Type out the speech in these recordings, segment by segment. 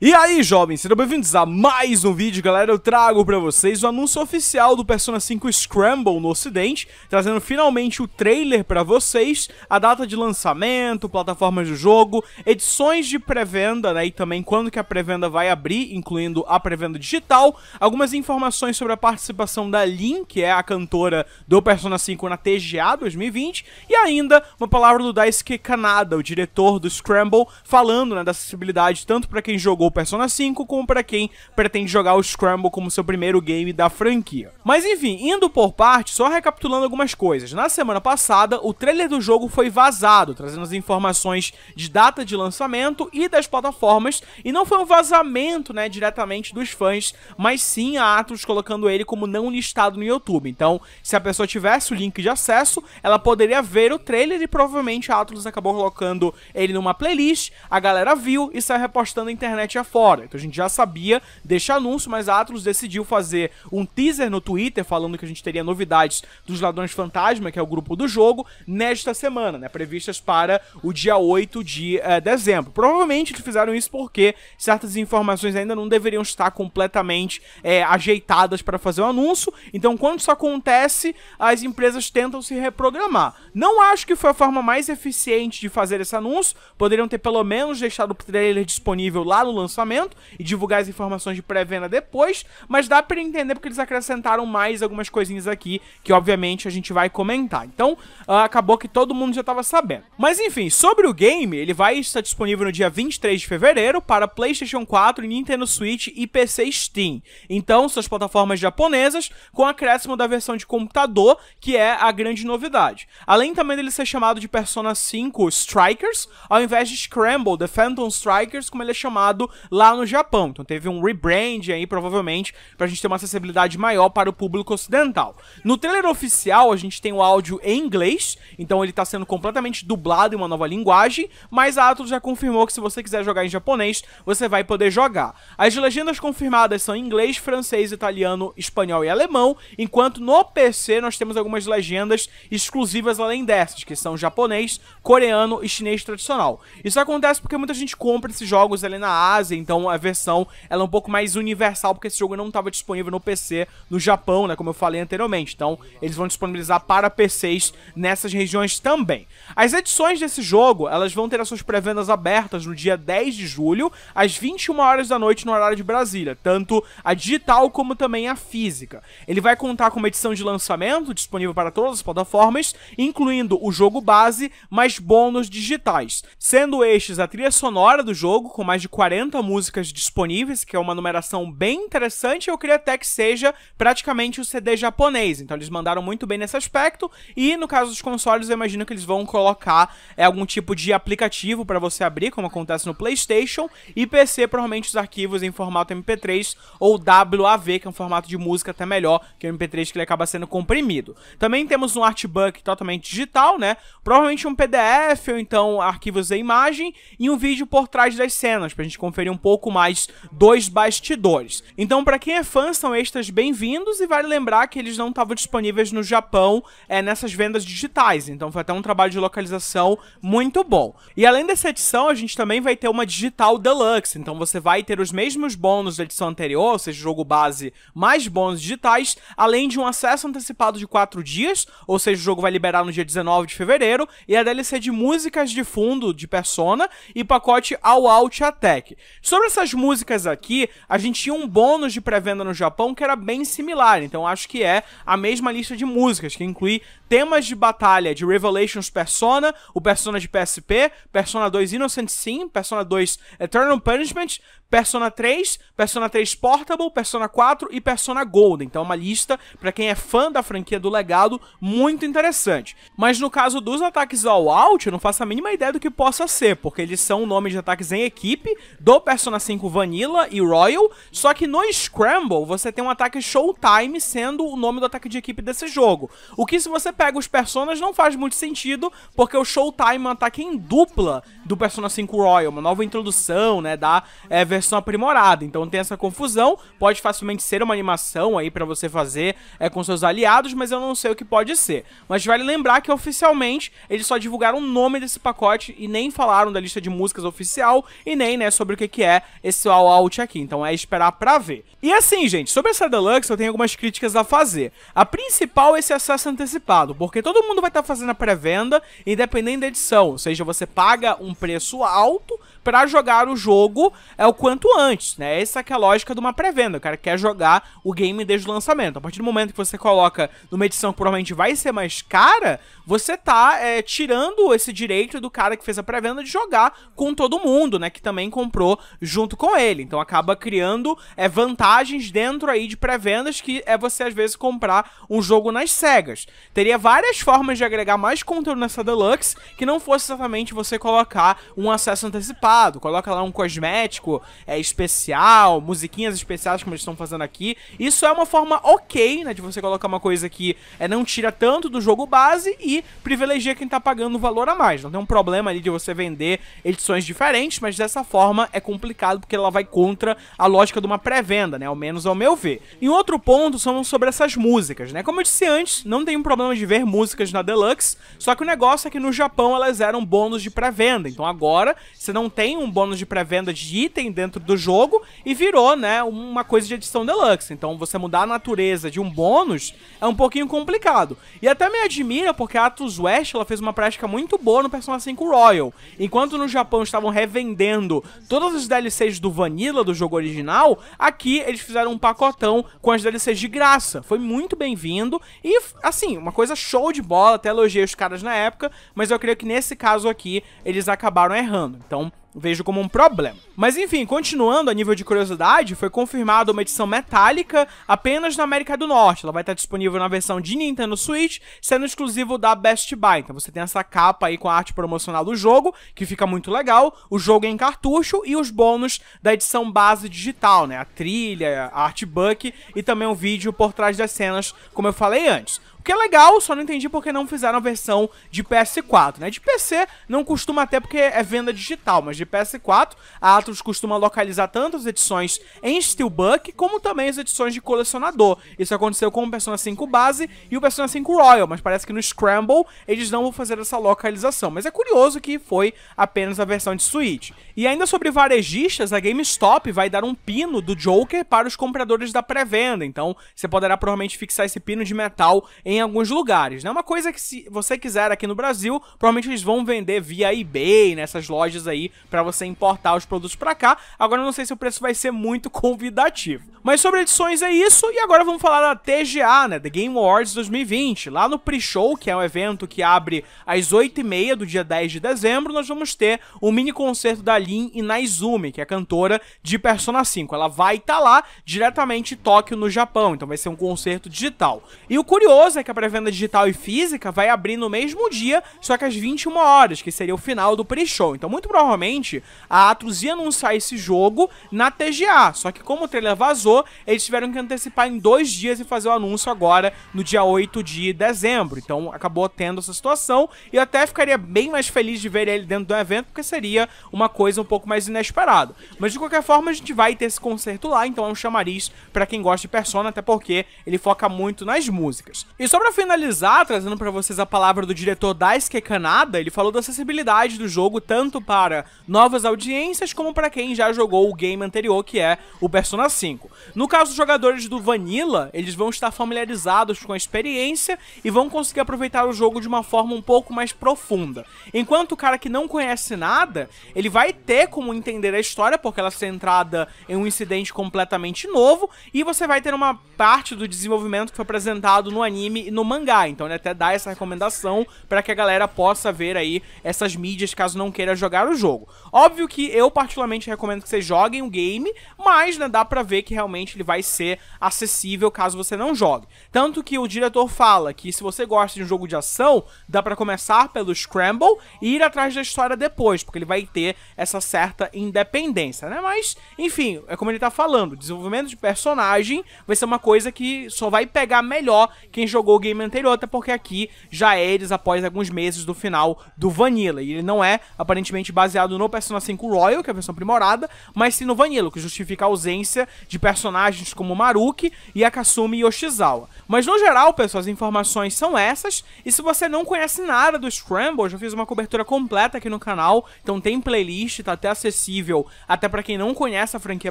E aí, jovens, sejam bem-vindos a mais um vídeo, galera. Eu trago para vocês o anúncio oficial do Persona 5 Scramble no ocidente, trazendo finalmente o trailer para vocês, a data de lançamento, plataformas do jogo, edições de pré-venda, né, e também quando que a pré-venda vai abrir, incluindo a pré-venda digital, algumas informações sobre a participação da Lin, que é a cantora do Persona 5 na TGA 2020, e ainda uma palavra do Daisuke Kanada, o diretor do Scramble, falando, né, da acessibilidade tanto para quem jogou ou Persona 5, como para quem pretende jogar o Scramble como seu primeiro game da franquia. Mas enfim, indo por parte, só recapitulando algumas coisas. Na semana passada, o trailer do jogo foi vazado, trazendo as informações de data de lançamento e das plataformas, e não foi um vazamento, né, diretamente dos fãs, mas sim a Atlus colocando ele como não listado no YouTube. Então, se a pessoa tivesse o link de acesso, ela poderia ver o trailer e provavelmente a Atlus acabou colocando ele numa playlist, a galera viu e saiu repostando na internet fora. Então a gente já sabia deixar anúncio, mas a Atlus decidiu fazer um teaser no Twitter falando que a gente teria novidades dos Ladrões Fantasma, que é o grupo do jogo, nesta semana, né? Previstas para o dia 8 de eh, dezembro. Provavelmente eles fizeram isso porque certas informações ainda não deveriam estar completamente é, ajeitadas para fazer o um anúncio. Então, quando isso acontece, as empresas tentam se reprogramar. Não acho que foi a forma mais eficiente de fazer esse anúncio. Poderiam ter pelo menos deixado o trailer disponível lá no lançamento lançamento e divulgar as informações de pré-venda depois, mas dá para entender porque eles acrescentaram mais algumas coisinhas aqui que obviamente a gente vai comentar. Então, uh, acabou que todo mundo já estava sabendo. Mas enfim, sobre o game, ele vai estar disponível no dia 23 de fevereiro para PlayStation 4, Nintendo Switch e PC Steam. Então, suas plataformas japonesas com acréscimo da versão de computador, que é a grande novidade. Além também dele ser chamado de Persona 5 Strikers, ao invés de Scramble, The Phantom Strikers, como ele é chamado lá no Japão. Então teve um rebrand aí, provavelmente, pra gente ter uma acessibilidade maior para o público ocidental. No trailer oficial, a gente tem o áudio em inglês, então ele tá sendo completamente dublado em uma nova linguagem, mas a Atlus já confirmou que se você quiser jogar em japonês, você vai poder jogar. As legendas confirmadas são em inglês, francês, italiano, espanhol e alemão, enquanto no PC nós temos algumas legendas exclusivas além dessas, que são japonês, coreano e chinês tradicional. Isso acontece porque muita gente compra esses jogos ali na Ásia, fazer. Então a versão ela é um pouco mais universal, porque esse jogo não estava disponível no PC no Japão, né? Como eu falei anteriormente. Então eles vão disponibilizar para PCs nessas regiões também. As edições desse jogo elas vão ter as suas pré-vendas abertas no dia 10 de julho, às 21 horas da noite no horário de Brasília, tanto a digital como também a física. Ele vai contar com uma edição de lançamento disponível para todas as plataformas, incluindo o jogo base, mais bônus digitais, sendo estes a trilha sonora do jogo com mais de 40 músicas disponíveis, que é uma numeração bem interessante. Eu queria até que seja praticamente o CD japonês. Então eles mandaram muito bem nesse aspecto. E no caso dos consoles, eu imagino que eles vão colocar é, algum tipo de aplicativo para você abrir, como acontece no PlayStation. E PC, provavelmente os arquivos em formato MP3 ou WAV, que é um formato de música até melhor que o MP3, que ele acaba sendo comprimido. Também temos um artbook totalmente digital, né? Provavelmente um PDF ou então arquivos de imagem e um vídeo por trás das cenas, pra gente conferir conferir um pouco mais dos bastidores. Então, para quem é fã, são extras bem-vindos e vale lembrar que eles não estavam disponíveis no Japão é, nessas vendas digitais, então foi até um trabalho de localização muito bom. E além dessa edição, a gente também vai ter uma digital deluxe, então você vai ter os mesmos bônus da edição anterior, ou seja, jogo base mais bônus digitais, além de um acesso antecipado de 4 dias, ou seja, o jogo vai liberar no dia 19 de fevereiro, e a DLC de músicas de fundo de Persona e pacote All Out Attack. Sobre essas músicas aqui, a gente tinha um bônus de pré-venda no Japão que era bem similar, então acho que é a mesma lista de músicas, que inclui temas de batalha de Revelations Persona, o Persona de PSP, Persona 2 Innocent Sim, Persona 2 Eternal Punishment, Persona 3, Persona 3 Portable, Persona 4 e Persona Golden. Então é uma lista para quem é fã da franquia do Legado muito interessante. Mas no caso dos ataques all out, eu não faço a mínima ideia do que possa ser, porque eles são nomes de ataques em equipe do Persona 5 Vanilla e Royal, só que no Scramble você tem um ataque Showtime sendo o nome do ataque de equipe desse jogo. O que se você pega os personas, não faz muito sentido, porque o Showtime tá ataca em dupla do Persona 5 Royal, uma nova introdução, né, da é, versão aprimorada. Então tem essa confusão, pode facilmente ser uma animação aí para você fazer é, com seus aliados, mas eu não sei o que pode ser. Mas vale lembrar que oficialmente eles só divulgaram o nome desse pacote e nem falaram da lista de músicas oficial e nem, né, sobre o que, que é esse All Out aqui. Então é esperar pra ver. E assim, gente, sobre essa Deluxe eu tenho algumas críticas a fazer. A principal é esse acesso antecipado porque todo mundo vai estar tá fazendo a pré-venda, independente da edição. Ou seja, você paga um preço alto para jogar o jogo é o quanto antes, né? Essa é a lógica de uma pré-venda. O cara quer jogar o game desde o lançamento. A partir do momento que você coloca numa edição que provavelmente vai ser mais cara, você tá é, tirando esse direito do cara que fez a pré-venda de jogar com todo mundo, né? Que também comprou junto com ele. Então acaba criando é, vantagens dentro aí de pré-vendas que é você às vezes comprar um jogo nas cegas. Teria várias formas de agregar mais conteúdo nessa Deluxe que não fosse exatamente você colocar um acesso antecipado, coloca lá um cosmético é, especial, musiquinhas especiais como eles estão fazendo aqui. Isso é uma forma ok, né, de você colocar uma coisa que é, não tira tanto do jogo base e privilegia quem tá pagando o valor a mais. Não tem um problema ali de você vender edições diferentes, mas dessa forma é complicado porque ela vai contra a lógica de uma pré-venda, né, ao menos ao meu ver. E outro ponto são sobre essas músicas, né, como eu disse antes, não tem um problema de ver músicas na Deluxe, só que o negócio é que no Japão elas eram bônus de pré-venda. Então agora você não tem um bônus de pré-venda de item dentro do jogo e virou, né, uma coisa de edição Deluxe. Então você mudar a natureza de um bônus é um pouquinho complicado. E até me admira porque a Atos West ela fez uma prática muito boa no Persona 5 Royal. Enquanto no Japão estavam revendendo todas as DLCs do Vanilla do jogo original, aqui eles fizeram um pacotão com as DLCs de graça. Foi muito bem-vindo e assim, uma coisa show de bola, até elogiei os caras na época, mas eu creio que nesse caso aqui eles acabaram errando. Então, Vejo como um problema. Mas enfim, continuando a nível de curiosidade, foi confirmada uma edição metálica apenas na América do Norte. Ela vai estar disponível na versão de Nintendo Switch, sendo exclusivo da Best Buy. Então você tem essa capa aí com a arte promocional do jogo, que fica muito legal, o jogo em cartucho e os bônus da edição base digital, né? A trilha, a artbook e também um vídeo por trás das cenas, como eu falei antes O que é legal, só não entendi porque não fizeram a versão de PS4, né? De PC não costuma até porque é venda digital, mas de PS4, a Atlus costuma localizar tanto as edições em Steelbook como também as edições de colecionador. Isso aconteceu com o Persona 5 base e o Persona 5 Royal, mas parece que no Scramble eles não vão fazer essa localização. Mas é curioso que foi apenas a versão de Switch. E ainda sobre varejistas, a GameStop vai dar um pino do Joker para os compradores da pré-venda. Então, você poderá provavelmente fixar esse pino de metal em alguns lugares. Não é uma coisa que se você quiser aqui no Brasil, provavelmente eles vão vender via eBay, nessas lojas aí, para você importar os produtos para cá. Agora não sei se o preço vai ser muito convidativo. Mas sobre edições é isso, e agora vamos falar da TGA, né, The Game Awards 2020. Lá no Pre-Show, que é um evento que abre às 8h30 do dia 10 de dezembro, nós vamos ter um mini concerto da Lin Inaizumi, que é cantora de Persona 5. Ela vai estar tá lá diretamente em Tóquio, no Japão, então vai ser um concerto digital. E o curioso é que a pré-venda digital e física vai abrir no mesmo dia, só que às 21 horas, que seria o final do pre-show. Então, muito provavelmente, seguinte, a Atlus ia anunciar esse jogo na TGA, só que como o trailer vazou, eles tiveram que antecipar em dois dias e fazer o anúncio agora no dia 8 de dezembro. Então acabou tendo essa situação e eu até ficaria bem mais feliz de ver ele dentro do evento, porque seria uma coisa um pouco mais inesperada. Mas de qualquer forma, a gente vai ter esse concerto lá, então é um chamariz para quem gosta de Persona, até porque ele foca muito nas músicas. E só para finalizar, trazendo para vocês a palavra do diretor da Kanada, ele falou da acessibilidade do jogo tanto para novas audiências, como para quem já jogou o game anterior, que é o Persona 5. No caso dos jogadores do Vanilla, eles vão estar familiarizados com a experiência e vão conseguir aproveitar o jogo de uma forma um pouco mais profunda. Enquanto o cara que não conhece nada, ele vai ter como entender a história, porque ela é centrada em um incidente completamente novo, e você vai ter uma parte do desenvolvimento que foi apresentado no anime e no mangá. Então ele até dá essa recomendação para que a galera possa ver aí essas mídias caso não queira jogar o jogo. Óbvio que eu particularmente recomendo que vocês joguem o game, mas né, dá pra ver que realmente ele vai ser acessível caso você não jogue. Tanto que o diretor fala que se você gosta de um jogo de ação, dá para começar pelo Scramble e ir atrás da história depois, porque ele vai ter essa certa independência, né? Mas, enfim, é como ele tá falando, desenvolvimento de personagem vai ser uma coisa que só vai pegar melhor quem jogou o game anterior, até porque aqui já é eles após alguns meses do final do Vanilla, e ele não é aparentemente baseado no no Persona 5 assim Royal, que é a versão aprimorada, mas sim no Vanilla, que justifica a ausência de personagens como Maruki e Akasumi Yoshizawa. Mas no geral, pessoal, as informações são essas, e se você não conhece nada do Scramble, eu já fiz uma cobertura completa aqui no canal, então tem playlist, tá até acessível, até para quem não conhece a franquia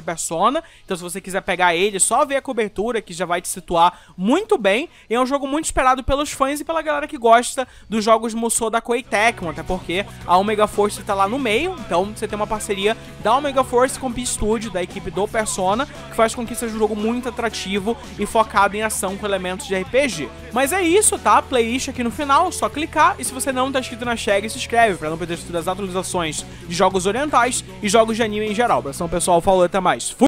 Persona, então se você quiser pegar ele, só ver a cobertura que já vai te situar muito bem, e é um jogo muito esperado pelos fãs e pela galera que gosta dos jogos Musou da Koei Tecmo, até porque a Omega Force tá lá no meio, então você tem uma parceria da Omega Force com o P Studio, da equipe do Persona, que faz com que seja um jogo muito atrativo e focado em ação com elementos de RPG. Mas é isso, tá? Playlist aqui no final, só clicar e se você não tá inscrito na Shag, se inscreve para não perder todas as atualizações de jogos orientais e jogos de anime em geral. Abração pessoal, falou, até mais. Fui!